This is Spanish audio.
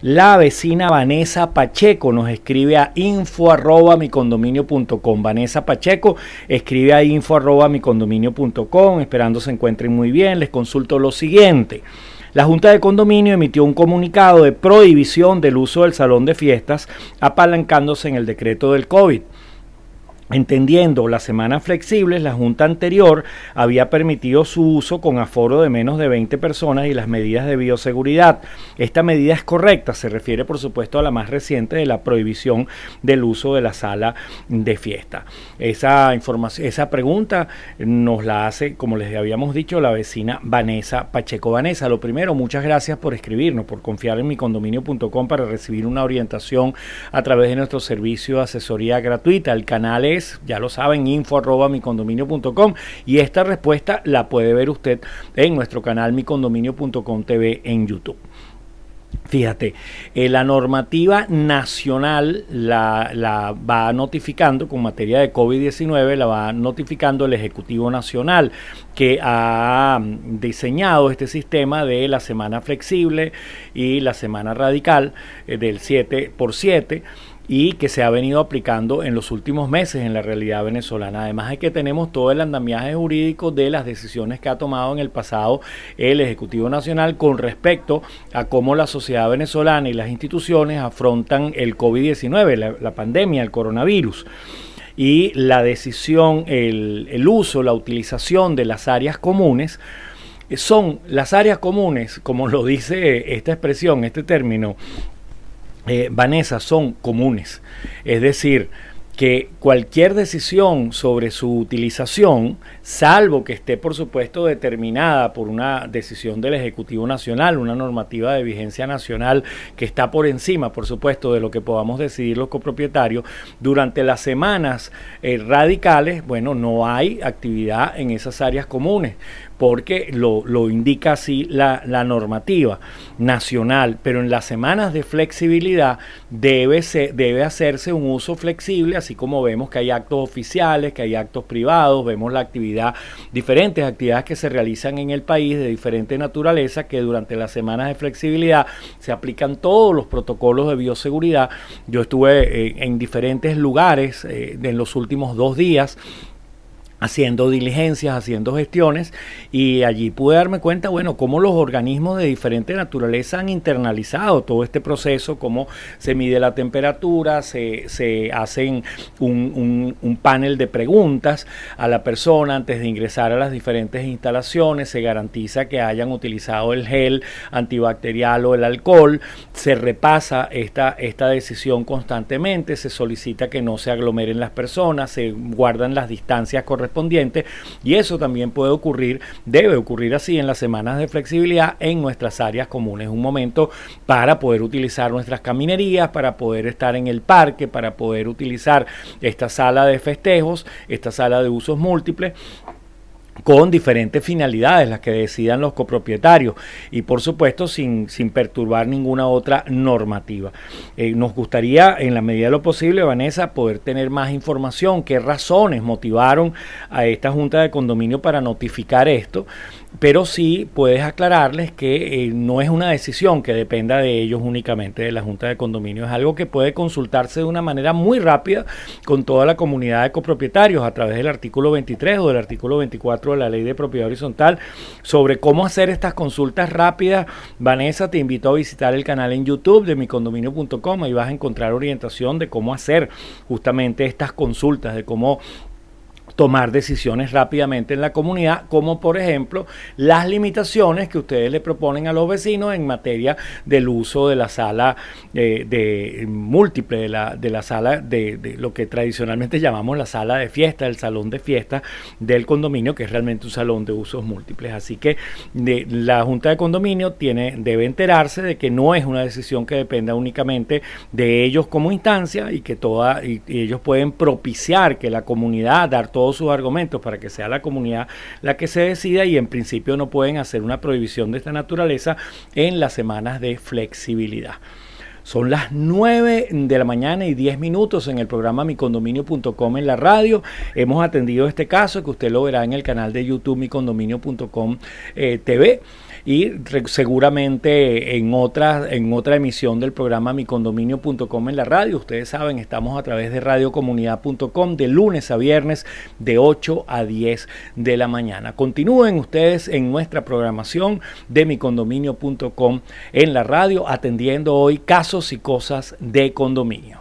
La vecina Vanessa Pacheco nos escribe a info arroba com Vanessa Pacheco escribe a info arroba com esperando se encuentren muy bien. Les consulto lo siguiente. La Junta de Condominio emitió un comunicado de prohibición del uso del salón de fiestas, apalancándose en el decreto del COVID. Entendiendo las semanas flexibles, la Junta anterior había permitido su uso con aforo de menos de 20 personas y las medidas de bioseguridad. Esta medida es correcta, se refiere por supuesto a la más reciente de la prohibición del uso de la sala de fiesta. Esa, información, esa pregunta nos la hace, como les habíamos dicho, la vecina Vanessa Pacheco. Vanessa, lo primero, muchas gracias por escribirnos, por confiar en micondominio.com para recibir una orientación a través de nuestro servicio de asesoría gratuita. El canal es ya lo saben, info arroba y esta respuesta la puede ver usted en nuestro canal micondominio.com TV en YouTube. Fíjate, eh, la normativa nacional la, va notificando con materia de COVID-19, la va notificando el Ejecutivo Nacional que ha diseñado este sistema de la semana flexible y la semana radical eh, del 7 x 7 y que se ha venido aplicando en los últimos meses en la realidad venezolana. Además es que tenemos todo el andamiaje jurídico de las decisiones que ha tomado en el pasado el Ejecutivo Nacional con respecto a cómo la sociedad venezolana y las instituciones afrontan el COVID-19, la, pandemia, el coronavirus y la decisión, el, uso, la utilización de las áreas comunes, eh, son las áreas comunes, como lo dice esta expresión, este término, eh, Vanessa, son comunes. Es decir, que cualquier decisión sobre su utilización, salvo que esté por supuesto determinada por una decisión del Ejecutivo Nacional, una normativa de vigencia nacional que está por encima, por supuesto, de lo que podamos decidir los copropietarios, durante las semanas eh, radicales, bueno, no hay actividad en esas áreas comunes porque lo, indica así la, normativa nacional, pero en las semanas de flexibilidad debe, se, debe hacerse un uso flexible, así así como vemos que hay actos oficiales, que hay actos privados, vemos la actividad, diferentes actividades que se realizan en el país de diferente naturaleza, que durante las semanas de flexibilidad se aplican todos los protocolos de bioseguridad. Yo estuve eh, en diferentes lugares eh, en los últimos dos días haciendo diligencias, haciendo gestiones y allí pude darme cuenta, bueno, cómo los organismos de diferente naturaleza han internalizado todo este proceso, cómo se mide la temperatura, se, hacen un, panel de preguntas a la persona antes de ingresar a las diferentes instalaciones, se garantiza que hayan utilizado el gel antibacterial o el alcohol, se repasa esta, esta decisión constantemente, se solicita que no se aglomeren las personas, se guardan las distancias correspondientes, y eso también puede ocurrir, debe ocurrir así en las semanas de flexibilidad en nuestras áreas comunes. Un momento para poder utilizar nuestras caminerías, para poder estar en el parque, para poder utilizar esta sala de festejos, esta sala de usos múltiples con diferentes finalidades, las que decidan los copropietarios y por supuesto sin, perturbar ninguna otra normativa. Eh, nos gustaría, en la medida de lo posible, Vanessa, poder tener más información, qué razones motivaron a esta Junta de Condominio para notificar esto, pero sí puedes aclararles que eh, no es una decisión que dependa de ellos únicamente, de la Junta de Condominio, es algo que puede consultarse de una manera muy rápida con toda la comunidad de copropietarios a través del artículo 23 o del artículo 24 de la Ley de Propiedad Horizontal sobre cómo hacer estas consultas rápidas. Vanessa te invito a visitar el canal en YouTube de micondominio.com. y vas a encontrar orientación de cómo hacer justamente estas consultas, de cómo tomar decisiones rápidamente en la comunidad, como por ejemplo las limitaciones que ustedes le proponen a los vecinos en materia del uso de la sala eh, de múltiple, de la, de la sala de, lo que tradicionalmente llamamos la sala de fiesta, el salón de fiesta del condominio, que es realmente un salón de usos múltiples. Así que de, la Junta de Condominio tiene, debe enterarse de que no es una decisión que dependa únicamente de ellos como instancia y que toda, ellos pueden propiciar que la comunidad dar todos sus argumentos para que sea la comunidad la que se decida y en principio no pueden hacer una prohibición de esta naturaleza en las semanas de flexibilidad. Son las 9 de la mañana y 10 minutos en el programa micondominio.com en la radio. Hemos atendido este caso que usted lo verá en el canal de YouTube micondominio.com eh, TV y seguramente en otra, en otra emisión del programa micondominio.com en la radio. Ustedes saben, estamos a través de radiocomunidad.com de lunes a viernes de 8 a 10 de la mañana. Continúen ustedes en nuestra programación de micondominio.com en la radio atendiendo hoy casos y cosas de condominio.